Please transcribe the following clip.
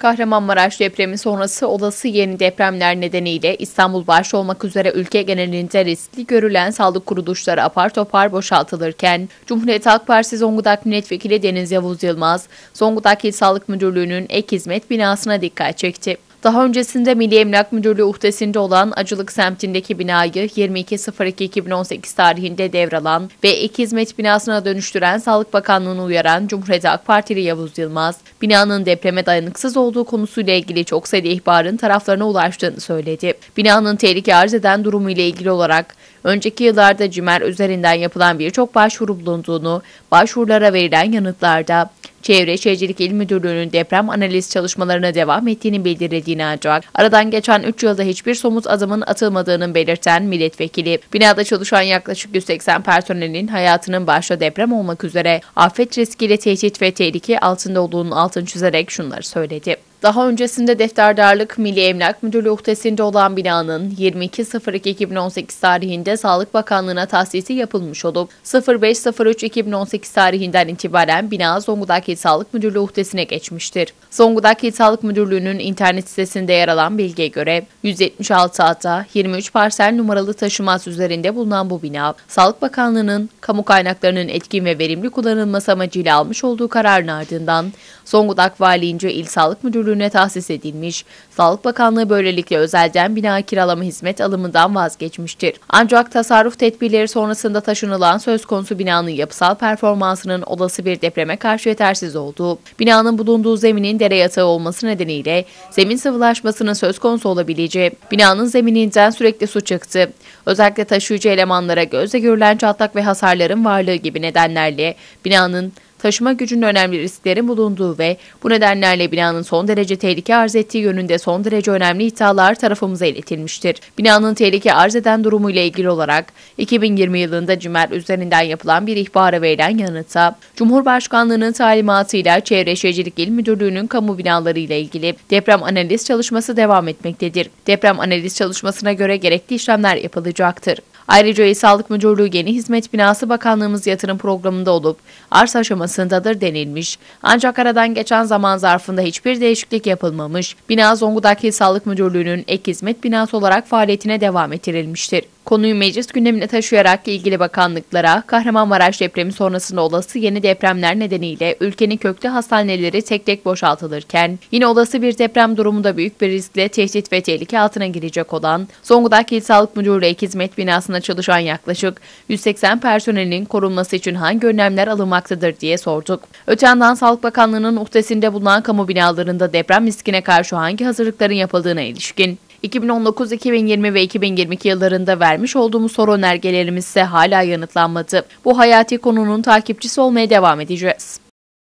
Kahramanmaraş depremi sonrası olası yeni depremler nedeniyle İstanbul başta olmak üzere ülke genelinde riskli görülen sağlık kuruluşları apar topar boşaltılırken, Cumhuriyet Halk Partisi Zonguldak Milletvekili Deniz Yavuz Yılmaz, Zonguldak İl Sağlık Müdürlüğü'nün ek hizmet binasına dikkat çekti. Daha öncesinde Milli Emlak Müdürlüğü uhdesinde olan Acılık semtindeki binayı 22.02.2018 tarihinde devralan ve ek hizmet binasına dönüştüren Sağlık Bakanlığı'nı uyaran Cumhuriyet AK Partili Yavuz Yılmaz, binanın depreme dayanıksız olduğu konusuyla ilgili çok sayıda ihbarın taraflarına ulaştığını söyledi. Binanın tehlike arz eden durumu ile ilgili olarak önceki yıllarda CİMER üzerinden yapılan birçok başvuru bulunduğunu, başvurulara verilen yanıtlarda Çevre Şehircilik İl Müdürlüğü'nün deprem analiz çalışmalarına devam ettiğini bildirildiğini ancak aradan geçen 3 yılda hiçbir somut adımın atılmadığını belirten milletvekili, binada çalışan yaklaşık 180 personelin hayatının başta deprem olmak üzere afet riskiyle tehdit ve tehlike altında olduğunun altını çizerek şunları söyledi. Daha öncesinde Defterdarlık Milli Emlak Müdürlüğü uhdesinde olan binanın 22.02.2018 tarihinde Sağlık Bakanlığı'na tahsisi yapılmış olup 05.03.2018 tarihinden itibaren bina Zonguldak İl Sağlık Müdürlüğü uhdesine geçmiştir. Zonguldak İl Sağlık Müdürlüğü'nün internet sitesinde yer alan bilgiye göre 176 hatta 23 parsel numaralı taşımaz üzerinde bulunan bu bina Sağlık Bakanlığı'nın kamu kaynaklarının etkin ve verimli kullanılması amacıyla almış olduğu kararın ardından Zonguldak Valiliğince İl Sağlık Müdürlüğü Müdürlüğü'ne tahsis edilmiş, Sağlık Bakanlığı böylelikle özelden bina kiralama hizmet alımından vazgeçmiştir. Ancak tasarruf tedbirleri sonrasında taşınılan söz konusu binanın yapısal performansının olası bir depreme karşı yetersiz olduğu, binanın bulunduğu zeminin dere yatağı olması nedeniyle zemin sıvılaşmasının söz konusu olabileceği, binanın zemininden sürekli su çıktı. Özellikle taşıyıcı elemanlara gözle görülen çatlak ve hasarların varlığı gibi nedenlerle binanın taşıma gücünün önemli risklerin bulunduğu ve bu nedenlerle binanın son derece tehlike arz ettiği yönünde son derece önemli iddialar tarafımıza iletilmiştir. Binanın tehlike arz eden durumu ile ilgili olarak 2020 yılında CİMER üzerinden yapılan bir ihbara verilen yanıta, Cumhurbaşkanlığının talimatıyla Çevre Şehircilik İl Müdürlüğü'nün kamu binaları ile ilgili deprem analiz çalışması devam etmektedir. Deprem analiz çalışmasına göre gerekli işlemler yapılacaktır. Ayrıca İl Sağlık Müdürlüğü Yeni Hizmet Binası Bakanlığımız yatırım programında olup arsa aşamasındadır denilmiş. Ancak aradan geçen zaman zarfında hiçbir değişiklik yapılmamış. Bina Zonguldak İl Sağlık Müdürlüğü'nün ek hizmet binası olarak faaliyetine devam ettirilmiştir. Konuyu meclis gündemine taşıyarak ilgili bakanlıklara Kahramanmaraş depremi sonrasında olası yeni depremler nedeniyle ülkenin köklü hastaneleri tek tek boşaltılırken yine olası bir deprem durumunda büyük bir riskle tehdit ve tehlike altına girecek olan Zonguldak İl Sağlık Müdürlüğü Ek Hizmet binasında çalışan yaklaşık 180 personelin korunması için hangi önlemler alınmaktadır diye sorduk. Öte yandan Sağlık Bakanlığı'nın uhdesinde bulunan kamu binalarında deprem riskine karşı hangi hazırlıkların yapıldığına ilişkin 2019, 2020 ve 2022 yıllarında vermiş olduğumuz soru önergelerimiz ise hala yanıtlanmadı. Bu hayati konunun takipçisi olmaya devam edeceğiz.